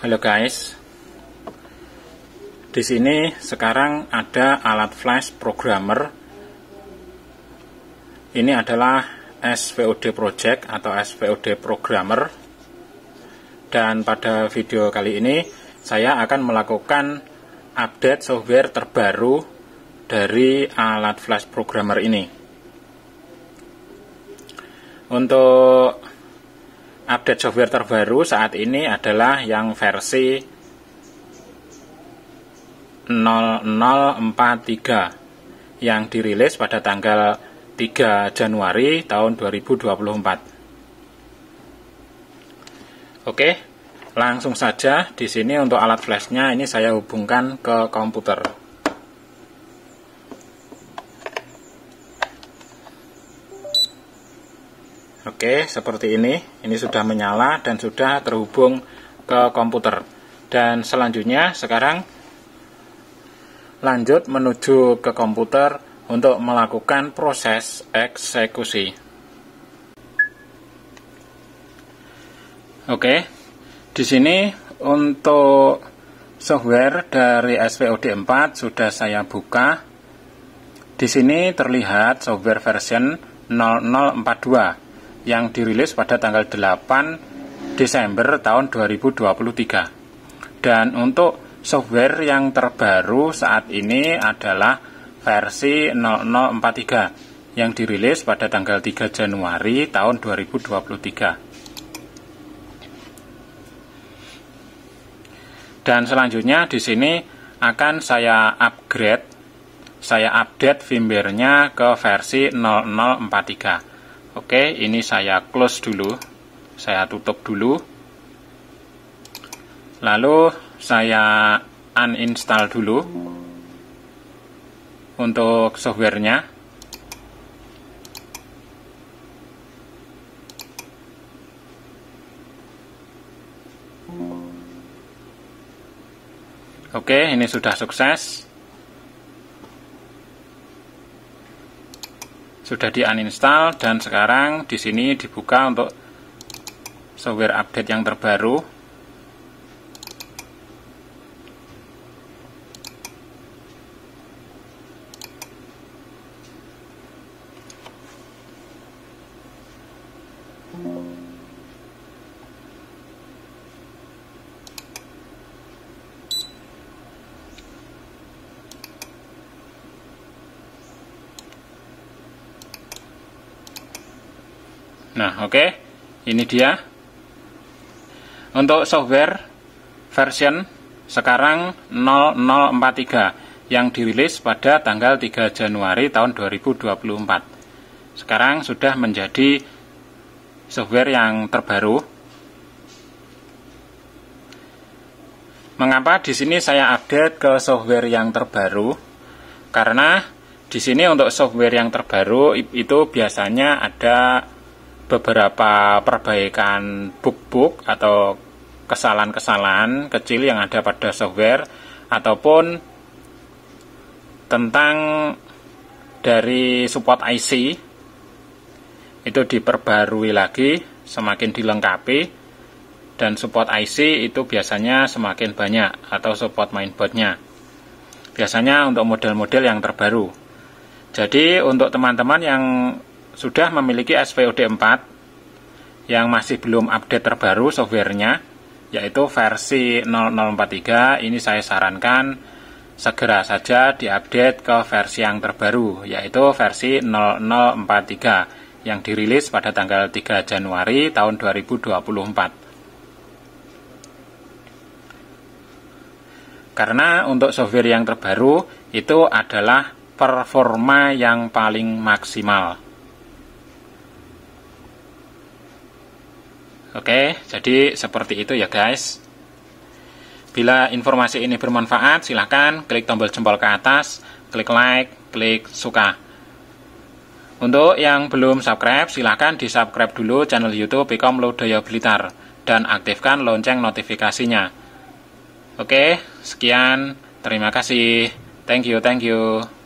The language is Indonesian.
Halo guys. Di sini sekarang ada alat flash programmer. Ini adalah SVOD project atau SVOD programmer. Dan pada video kali ini saya akan melakukan update software terbaru dari alat flash programmer ini. Untuk update software terbaru saat ini adalah yang versi 0043 yang dirilis pada tanggal 3 Januari tahun 2024. Oke, langsung saja di sini untuk alat flashnya ini saya hubungkan ke komputer. Oke, seperti ini. Ini sudah menyala dan sudah terhubung ke komputer. Dan selanjutnya sekarang lanjut menuju ke komputer untuk melakukan proses eksekusi. Oke. Di sini untuk software dari SPOD 4 sudah saya buka. Di sini terlihat software version 0042 yang dirilis pada tanggal 8 Desember tahun 2023. Dan untuk software yang terbaru saat ini adalah versi 0043 yang dirilis pada tanggal 3 Januari tahun 2023. Dan selanjutnya di sini akan saya upgrade, saya update firmware-nya ke versi 0043. Oke, ini saya close dulu. Saya tutup dulu. Lalu saya uninstall dulu untuk softwarenya. Oke, ini sudah sukses. sudah di uninstall dan sekarang di sini dibuka untuk software update yang terbaru Nah, oke. Okay. Ini dia. Untuk software version sekarang 0043 yang dirilis pada tanggal 3 Januari tahun 2024. Sekarang sudah menjadi software yang terbaru. Mengapa di sini saya update ke software yang terbaru? Karena di sini untuk software yang terbaru itu biasanya ada beberapa perbaikan bug-bug atau kesalahan-kesalahan kecil yang ada pada software ataupun tentang dari support IC itu diperbarui lagi semakin dilengkapi dan support IC itu biasanya semakin banyak atau support mainboardnya biasanya untuk model-model yang terbaru jadi untuk teman-teman yang sudah memiliki SVOD 4 yang masih belum update terbaru softwarenya yaitu versi 0043 ini saya sarankan segera saja diupdate ke versi yang terbaru yaitu versi 0043 yang dirilis pada tanggal 3 Januari tahun 2024 karena untuk software yang terbaru itu adalah performa yang paling maksimal Oke, jadi seperti itu ya guys. Bila informasi ini bermanfaat, silahkan klik tombol jempol ke atas, klik like, klik suka. Untuk yang belum subscribe, silahkan di subscribe dulu channel YouTube Bekom Lodaya Blitar dan aktifkan lonceng notifikasinya. Oke, sekian. Terima kasih. Thank you, thank you.